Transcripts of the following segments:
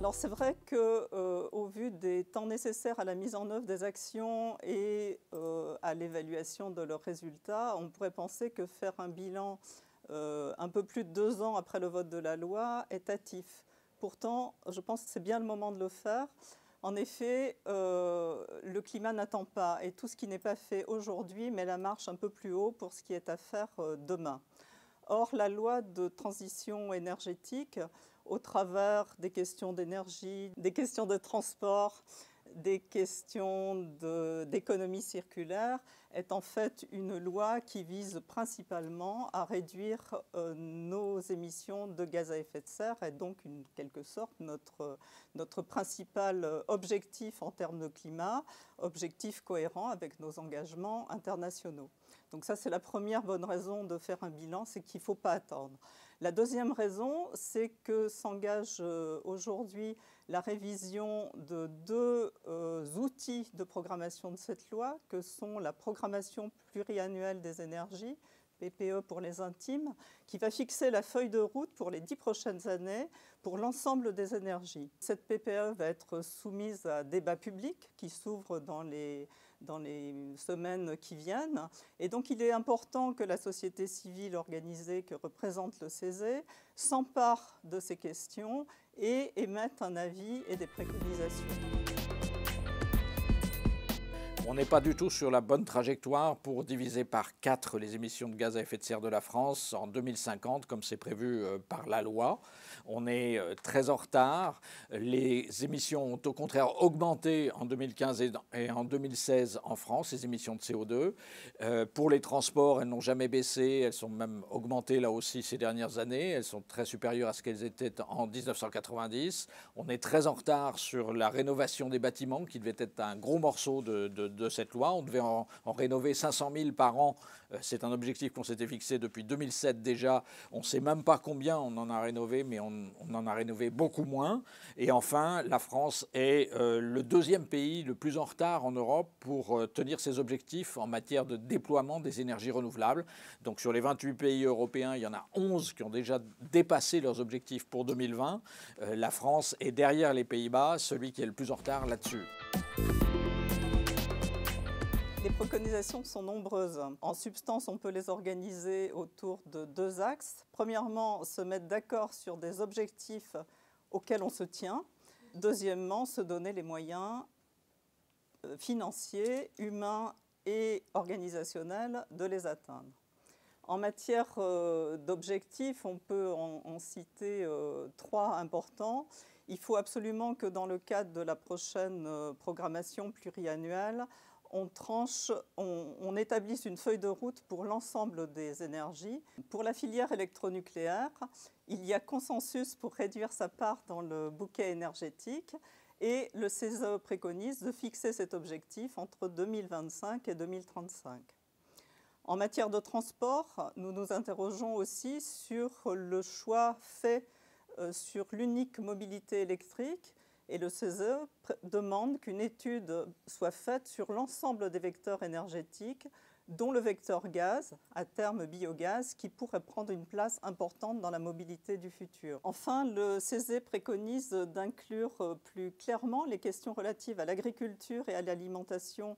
Alors c'est vrai que euh, au vu des temps nécessaires à la mise en œuvre des actions et euh, à l'évaluation de leurs résultats, on pourrait penser que faire un bilan euh, un peu plus de deux ans après le vote de la loi est hâtif. Pourtant, je pense que c'est bien le moment de le faire. En effet, le climat n'attend pas et tout ce qui n'est pas fait aujourd'hui met la marche un peu plus haut pour ce qui est à faire demain. Or, la loi de transition énergétique au travers des questions d'énergie, des questions de transport, des questions d'économie circulaire est en fait une loi qui vise principalement à réduire euh, nos émissions de gaz à effet de serre et donc, en quelque sorte, notre, notre principal euh, objectif en termes de climat, objectif cohérent avec nos engagements internationaux. Donc ça, c'est la première bonne raison de faire un bilan, c'est qu'il ne faut pas attendre. La deuxième raison, c'est que s'engage euh, aujourd'hui la révision de deux outils de programmation de cette loi, que sont la programmation pluriannuelle des énergies, PPE pour les intimes, qui va fixer la feuille de route pour les dix prochaines années pour l'ensemble des énergies. Cette PPE va être soumise à débat public qui s'ouvre dans les, dans les semaines qui viennent. Et donc il est important que la société civile organisée que représente le CESE s'empare de ces questions et émette un avis et des préconisations. On n'est pas du tout sur la bonne trajectoire pour diviser par quatre les émissions de gaz à effet de serre de la France en 2050, comme c'est prévu euh, par la loi. On est euh, très en retard. Les émissions ont au contraire augmenté en 2015 et en 2016 en France, les émissions de CO2. Euh, pour les transports, elles n'ont jamais baissé, elles sont même augmentées là aussi ces dernières années. Elles sont très supérieures à ce qu'elles étaient en 1990. On est très en retard sur la rénovation des bâtiments, qui devait être un gros morceau de de cette loi. On devait en, rénover 500 000 par an. Euh, c'est un objectif qu'on s'était fixé depuis 2007 déjà. On ne sait même pas combien on en a rénové, mais on, en a rénové beaucoup moins. Et enfin, la France est euh, le deuxième pays le plus en retard en Europe pour euh, tenir ses objectifs en matière de déploiement des énergies renouvelables. Donc sur les 28 pays européens, il y en a 11 qui ont déjà dépassé leurs objectifs pour 2020. la France est derrière les Pays-Bas, celui qui est le plus en retard là-dessus. Les préconisations sont nombreuses. En substance, on peut les organiser autour de deux axes. Premièrement, se mettre d'accord sur des objectifs auxquels on se tient. Deuxièmement, se donner les moyens euh, financiers, humains et organisationnels de les atteindre. En matière euh, d'objectifs, on peut en, citer euh, trois importants. Il faut absolument que dans le cadre de la prochaine programmation pluriannuelle, on tranche, établit une feuille de route pour l'ensemble des énergies. Pour la filière électronucléaire, il y a consensus pour réduire sa part dans le bouquet énergétique et le CESE préconise de fixer cet objectif entre 2025 et 2035. En matière de transport, nous nous interrogeons aussi sur le choix fait euh, sur l'unique mobilité électrique et le CESE demande qu'une étude soit faite sur l'ensemble des vecteurs énergétiques, dont le vecteur gaz, à terme biogaz, qui pourrait prendre une place importante dans la mobilité du futur. Enfin, le CESE préconise d'inclure euh, plus clairement les questions relatives à l'agriculture et à l'alimentation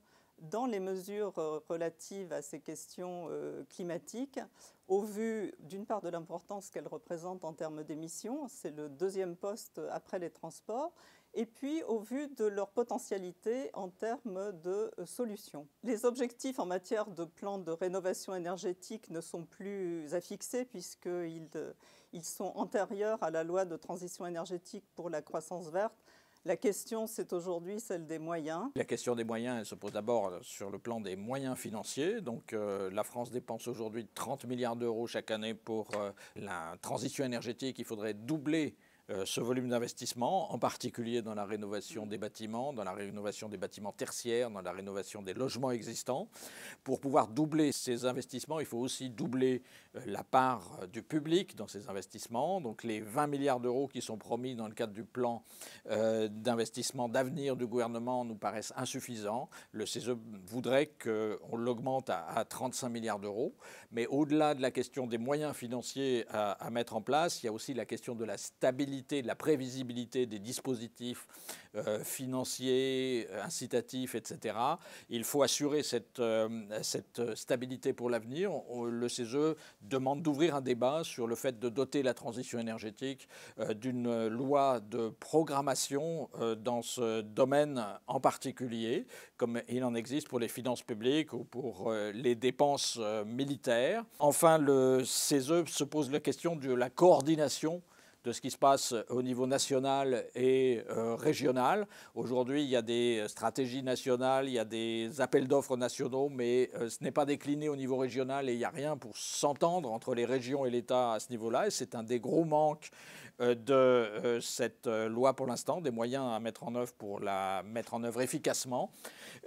dans les mesures euh, relatives à ces questions euh, climatiques, au vu d'une part de l'importance qu'elles représentent en termes d'émissions, c'est le deuxième poste après les transports, et puis au vu de leur potentialité en termes de euh, solutions. Les objectifs en matière de plan de rénovation énergétique ne sont plus à fixer puisqu'ils sont antérieurs à la loi de transition énergétique pour la croissance verte la question, c'est aujourd'hui celle des moyens. La question des moyens, elle se pose d'abord sur le plan des moyens financiers. Donc euh, la France dépense aujourd'hui 30 milliards d'euros chaque année pour euh, la transition énergétique. Il faudrait doubler euh, ce volume d'investissement, en particulier dans la rénovation des bâtiments, dans la rénovation des bâtiments tertiaires, dans la rénovation des logements existants. Pour pouvoir doubler ces investissements, il faut aussi doubler euh, la part euh, du public dans ces investissements. Donc les 20 milliards d'euros qui sont promis dans le cadre du plan d'investissement d'avenir du gouvernement nous paraissent insuffisants. Le CESE voudrait qu'on l'augmente à 35 milliards d'euros. Mais au-delà de la question des moyens financiers à mettre en place, il y a aussi la question de la stabilité de la prévisibilité des dispositifs euh, financiers, incitatifs, etc. Il faut assurer cette, euh, cette stabilité pour l'avenir. Le CESE demande d'ouvrir un débat sur le fait de doter la transition énergétique euh, d'une loi de programmation dans ce domaine en particulier, comme il en existe pour les finances publiques ou pour les dépenses militaires. Enfin, le CESE se pose la question de la coordination de ce qui se passe au niveau national et euh, régional. Aujourd'hui, il y a des stratégies nationales, il y a des appels d'offres nationaux, mais euh, ce n'est pas décliné au niveau régional et il n'y a rien pour s'entendre entre les régions et l'État à ce niveau-là. c'est un des gros manques euh, de cette loi pour l'instant, des moyens à mettre en œuvre pour la mettre en œuvre efficacement.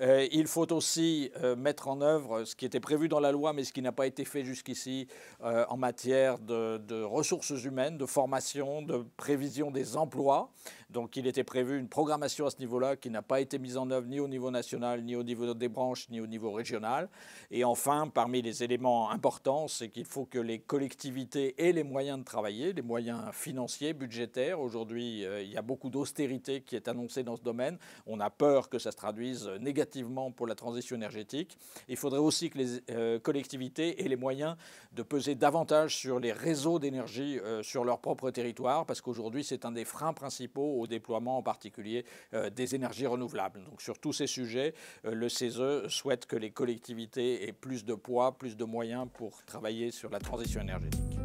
il faut aussi mettre en œuvre ce qui était prévu dans la loi, mais ce qui n'a pas été fait jusqu'ici en matière de ressources humaines, de formation de prévision des emplois. Donc il était prévu une programmation à ce niveau-là qui n'a pas été mise en œuvre ni au niveau national, ni au niveau des branches, ni au niveau régional. Et enfin, parmi les éléments importants, c'est qu'il faut que les collectivités aient les moyens de travailler, les moyens financiers, budgétaires. Aujourd'hui, euh, il y a beaucoup d'austérité qui est annoncée dans ce domaine. On a peur que ça se traduise négativement pour la transition énergétique. Il faudrait aussi que les euh, collectivités aient les moyens de peser davantage sur les réseaux d'énergie euh, sur leur propre territoire parce qu'aujourd'hui, c'est un des freins principaux au déploiement, en particulier euh, des énergies renouvelables. Donc, sur tous ces sujets, euh, le CESE souhaite que les collectivités aient plus de poids, plus de moyens pour travailler sur la transition énergétique.